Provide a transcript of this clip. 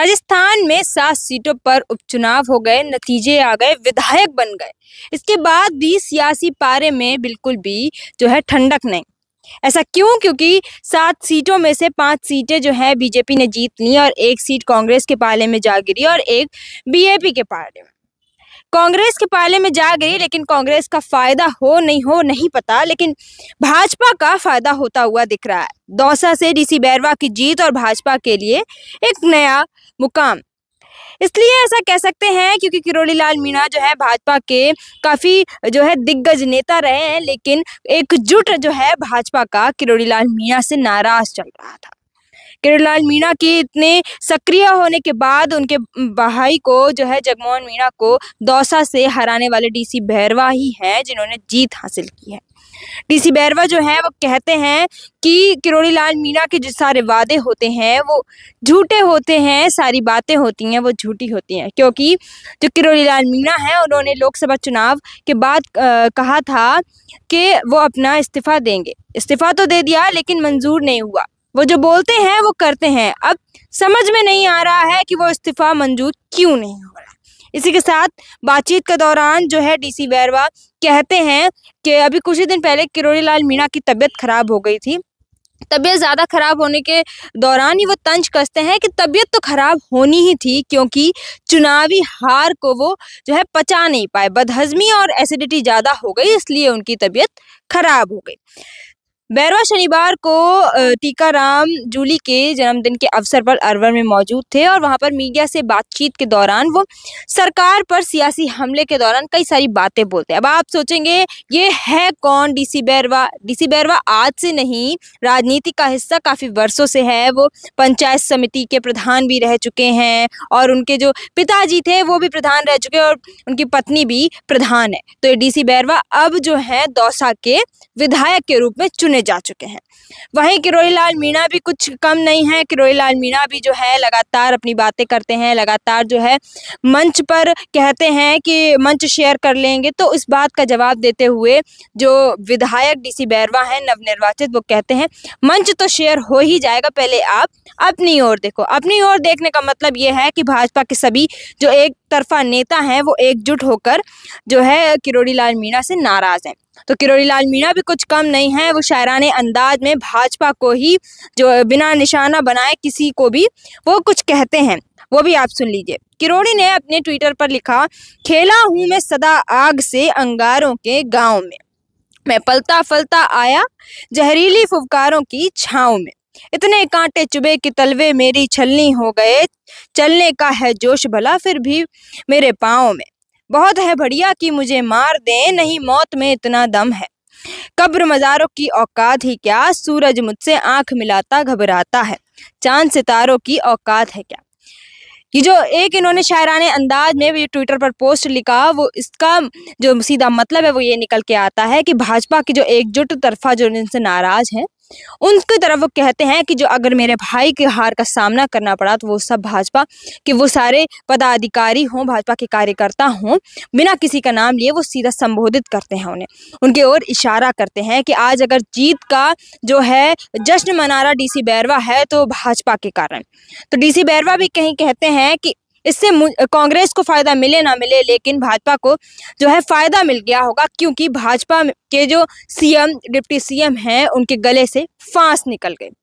राजस्थान में सात सीटों पर उपचुनाव हो गए नतीजे आ गए विधायक बन गए इसके बाद भी सियासी पारे में बिल्कुल भी जो है ठंडक नहीं ऐसा क्यों क्योंकि सात सीटों में से पांच सीटें जो है बीजेपी ने जीत ली और एक सीट कांग्रेस के पाले में जा गिरी और एक बीएपी के पाले में कांग्रेस के पाले में जा गई लेकिन कांग्रेस का फायदा हो नहीं हो नहीं पता लेकिन भाजपा का फायदा होता हुआ दिख रहा है दौसा से डीसी बैरवा की जीत और भाजपा के लिए एक नया मुकाम इसलिए ऐसा कह सकते हैं क्योंकि किरोड़ी लाल मीणा जो है भाजपा के काफ़ी जो है दिग्गज नेता रहे हैं लेकिन एकजुट जो है भाजपा का किरोड़ी लाल मीणा से नाराज चल रहा था किरणलाल मीणा के इतने सक्रिय होने के बाद उनके भाई को जो है जगमोहन मीणा को दौसा से हराने वाले डीसी बैरवा ही हैं जिन्होंने जीत हासिल की है डीसी बैरवा जो है वो कहते हैं कि किरोड़ी लाल मीणा के जो सारे वादे होते हैं वो झूठे होते हैं सारी बातें होती हैं वो झूठी होती हैं क्योंकि जो किरोड़ी लाल मीणा है उन्होंने लोकसभा चुनाव के बाद कहा था कि वो अपना इस्तीफा देंगे इस्तीफा तो दे दिया लेकिन मंजूर नहीं हुआ वो जो बोलते हैं वो करते हैं अब समझ में नहीं आ रहा है कि वो इस्तीफा मंजूर क्यों नहीं हो रहा इसी के साथ बातचीत के दौरान जो है डीसी बैरवा कहते हैं कि अभी कुछ ही दिन पहले किरोड़ी लाल मीणा की तबीयत खराब हो गई थी तबीयत ज़्यादा खराब होने के दौरान ही वो तंज कसते हैं कि तबीयत तो खराब होनी ही थी क्योंकि चुनावी हार को वो जो है पचा नहीं पाए बदहजमी और एसिडिटी ज़्यादा हो गई इसलिए उनकी तबीयत खराब हो गई बैरवा शनिवार को टीकाराम जूली के जन्मदिन के अवसर पर अरवर में मौजूद थे और वहां पर मीडिया से बातचीत के दौरान वो सरकार पर सियासी हमले के दौरान कई सारी बातें बोलते हैं अब आप सोचेंगे ये है कौन डीसी बैरवा डीसी बैरवा आज से नहीं राजनीति का हिस्सा काफ़ी वर्षों से है वो पंचायत समिति के प्रधान भी रह चुके हैं और उनके जो पिताजी थे वो भी प्रधान रह चुके और उनकी पत्नी भी प्रधान है तो ये डी बैरवा अब जो है दौसा के विधायक के रूप में चुने में जा चुके हैं वहीं किरोई लाल मीणा भी कुछ कम नहीं है किरोई लाल मीणा भी जो है लगातार अपनी बातें करते हैं लगातार जो है मंच पर कहते हैं कि मंच शेयर कर लेंगे तो उस बात का जवाब देते हुए जो विधायक डी सी बैरवा हैं नवनिर्वाचित वो कहते हैं मंच तो शेयर हो ही जाएगा पहले आप अपनी ओर देखो अपनी ओर देखने का मतलब ये है कि भाजपा के सभी जो एक तरफा नेता हैं वो एकजुट होकर जो है किरोड़ी लाल मीणा से नाराज़ हैं तो किरोड़ी लाल मीणा भी कुछ कम नहीं है वो शायरान अंदाज में भाजपा को ही जो बिना निशाना बनाए किसी को भी वो कुछ कहते हैं वो भी आप सुन लीजिए किरोड़ी ने अपने ट्विटर पर लिखा खेला हूँ मैं सदा आग से अंगारों के गाँव में मैं पलता फलता आया जहरीली फुफकारों की छाँव में इतने कांटे चुबे कि तलवे मेरी छलनी हो गए चलने का है जोश भला फिर भी मेरे पाँव में बहुत है बढ़िया कि मुझे मार दें नहीं मौत में इतना दम है कब्र मज़ारों की औकात ही क्या सूरज मुझसे आंख मिलाता घबराता है चांद सितारों की औकात है क्या ये जो एक इन्होंने शायरान अंदाज में भी ट्विटर पर पोस्ट लिखा वो इसका जो सीधा मतलब है वो ये निकल के आता है कि भाजपा की जो एकजुट तरफा जो इनसे नाराज़ हैं उनकी तरफ वो कहते हैं कि जो अगर मेरे भाई के हार का सामना करना पड़ा तो वो सब भाजपा के वो सारे पदाधिकारी हों भाजपा के कार्यकर्ता हों बिना किसी का नाम लिए वो सीधा संबोधित करते हैं उन्हें उनके ओर इशारा करते हैं कि आज अगर जीत का जो है जश्न मनारा डीसी बैरवा है तो भाजपा के कारण तो डीसी बैरवा भी कहीं कहते हैं कि इससे कांग्रेस को फायदा मिले ना मिले लेकिन भाजपा को जो है फायदा मिल गया होगा क्योंकि भाजपा के जो सीएम डिप्टी सीएम हैं उनके गले से फांस निकल गई